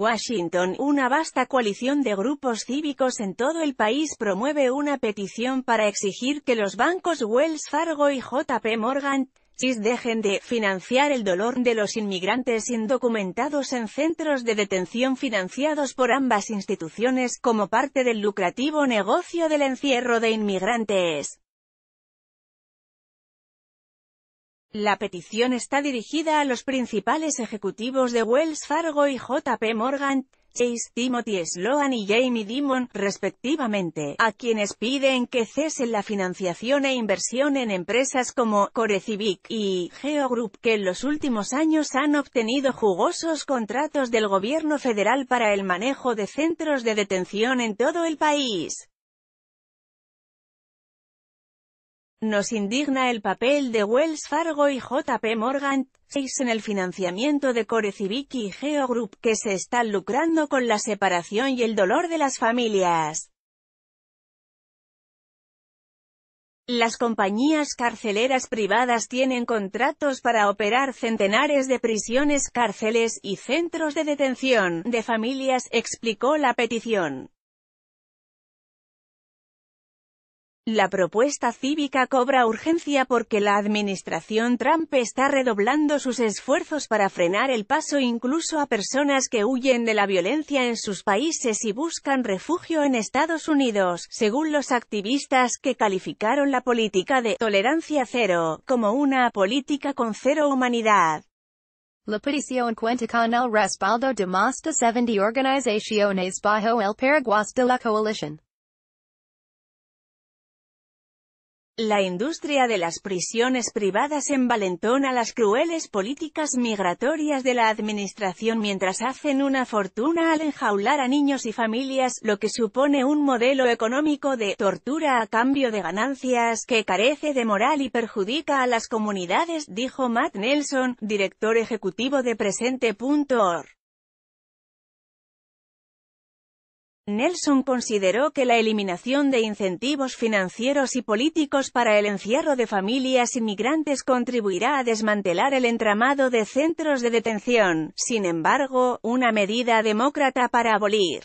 Washington, una vasta coalición de grupos cívicos en todo el país promueve una petición para exigir que los bancos Wells Fargo y JP Morgan dejen de financiar el dolor de los inmigrantes indocumentados en centros de detención financiados por ambas instituciones como parte del lucrativo negocio del encierro de inmigrantes. La petición está dirigida a los principales ejecutivos de Wells Fargo y JP Morgan, Chase, Timothy Sloan y Jamie Dimon, respectivamente, a quienes piden que cesen la financiación e inversión en empresas como Corecivic y Geogroup que en los últimos años han obtenido jugosos contratos del gobierno federal para el manejo de centros de detención en todo el país. Nos indigna el papel de Wells Fargo y JP Morgan Chase en el financiamiento de Corecivic y Geo Group, que se están lucrando con la separación y el dolor de las familias. Las compañías carceleras privadas tienen contratos para operar centenares de prisiones, cárceles y centros de detención de familias, explicó la petición. La propuesta cívica cobra urgencia porque la administración Trump está redoblando sus esfuerzos para frenar el paso incluso a personas que huyen de la violencia en sus países y buscan refugio en Estados Unidos, según los activistas que calificaron la política de «tolerancia cero» como una política con cero humanidad. La petición cuenta con el respaldo de más de 70 organizaciones bajo el paraguas de la coalición. La industria de las prisiones privadas envalentona las crueles políticas migratorias de la administración mientras hacen una fortuna al enjaular a niños y familias, lo que supone un modelo económico de tortura a cambio de ganancias que carece de moral y perjudica a las comunidades, dijo Matt Nelson, director ejecutivo de Presente.org. Nelson consideró que la eliminación de incentivos financieros y políticos para el encierro de familias inmigrantes contribuirá a desmantelar el entramado de centros de detención, sin embargo, una medida demócrata para abolir.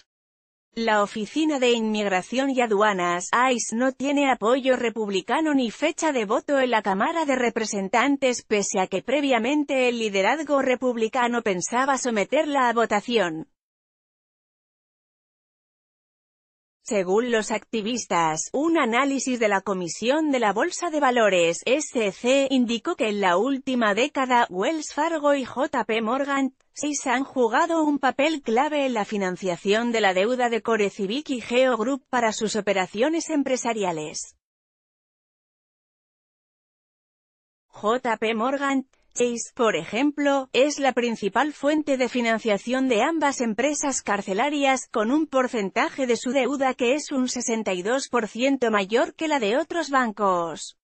La Oficina de Inmigración y Aduanas, ICE, no tiene apoyo republicano ni fecha de voto en la Cámara de Representantes pese a que previamente el liderazgo republicano pensaba someterla a votación. Según los activistas, un análisis de la Comisión de la Bolsa de Valores, SC, indicó que en la última década, Wells Fargo y JP Morgan se han jugado un papel clave en la financiación de la deuda de Corecivic y Geo Group para sus operaciones empresariales. JP Morgan Chase, por ejemplo, es la principal fuente de financiación de ambas empresas carcelarias, con un porcentaje de su deuda que es un 62% mayor que la de otros bancos.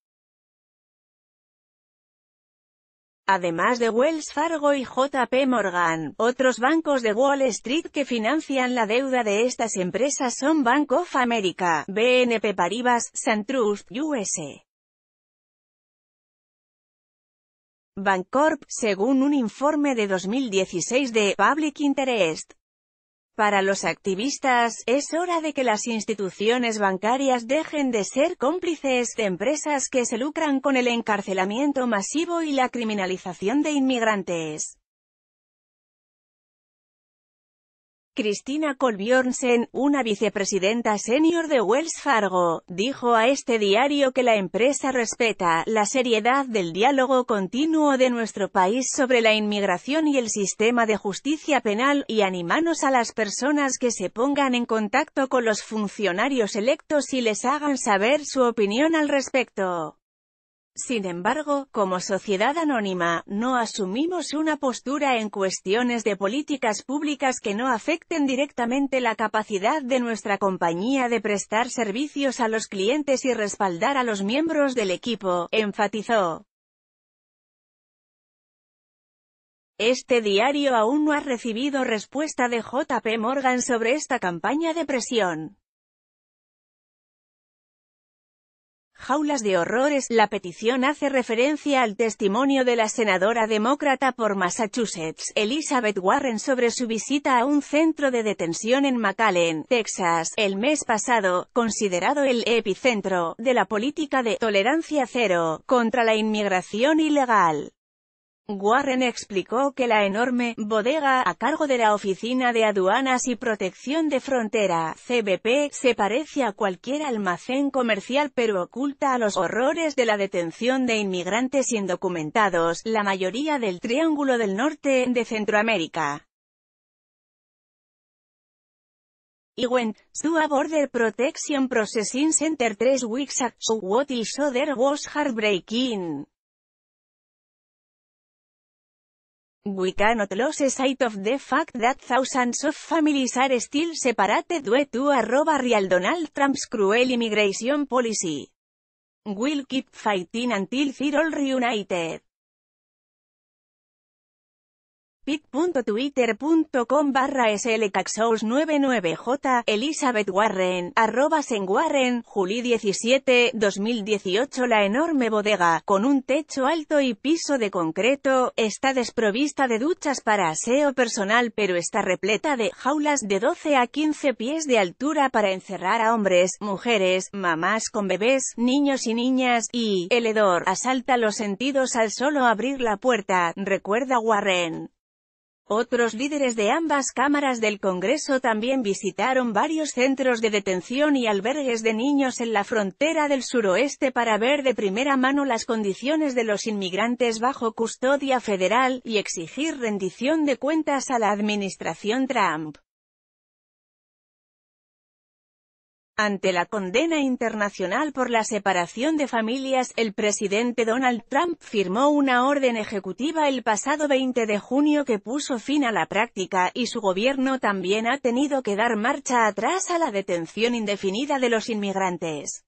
además de Wells Fargo y JP Morgan. Otros bancos de Wall Street que financian la deuda de estas empresas son Bank of America, BNP Paribas, Santrust, US. Bancorp, según un informe de 2016 de Public Interest. Para los activistas, es hora de que las instituciones bancarias dejen de ser cómplices de empresas que se lucran con el encarcelamiento masivo y la criminalización de inmigrantes. Cristina Colbjornsen, una vicepresidenta senior de Wells Fargo, dijo a este diario que la empresa respeta la seriedad del diálogo continuo de nuestro país sobre la inmigración y el sistema de justicia penal, y animamos a las personas que se pongan en contacto con los funcionarios electos y les hagan saber su opinión al respecto. Sin embargo, como sociedad anónima, no asumimos una postura en cuestiones de políticas públicas que no afecten directamente la capacidad de nuestra compañía de prestar servicios a los clientes y respaldar a los miembros del equipo, enfatizó. Este diario aún no ha recibido respuesta de JP Morgan sobre esta campaña de presión. Jaulas de horrores. La petición hace referencia al testimonio de la senadora demócrata por Massachusetts, Elizabeth Warren, sobre su visita a un centro de detención en McAllen, Texas, el mes pasado, considerado el epicentro de la política de tolerancia cero contra la inmigración ilegal. Warren explicó que la enorme bodega a cargo de la Oficina de Aduanas y Protección de Frontera, CBP, se parece a cualquier almacén comercial pero oculta a los horrores de la detención de inmigrantes indocumentados, la mayoría del Triángulo del Norte de Centroamérica. y border protection processing center 3 weeks ago. What is other was heartbreaking. We cannot lose sight of the fact that thousands of families are still separated due to arroba real Donald Trump's cruel immigration policy. We'll keep fighting until they're all reunited pic.twitter.com barra slcaxous99j, Elizabeth Warren, en warren Juli 17, 2018 La enorme bodega, con un techo alto y piso de concreto, está desprovista de duchas para aseo personal pero está repleta de jaulas de 12 a 15 pies de altura para encerrar a hombres, mujeres, mamás con bebés, niños y niñas, y, el hedor, asalta los sentidos al solo abrir la puerta, recuerda Warren. Otros líderes de ambas cámaras del Congreso también visitaron varios centros de detención y albergues de niños en la frontera del suroeste para ver de primera mano las condiciones de los inmigrantes bajo custodia federal, y exigir rendición de cuentas a la administración Trump. Ante la condena internacional por la separación de familias, el presidente Donald Trump firmó una orden ejecutiva el pasado 20 de junio que puso fin a la práctica, y su gobierno también ha tenido que dar marcha atrás a la detención indefinida de los inmigrantes.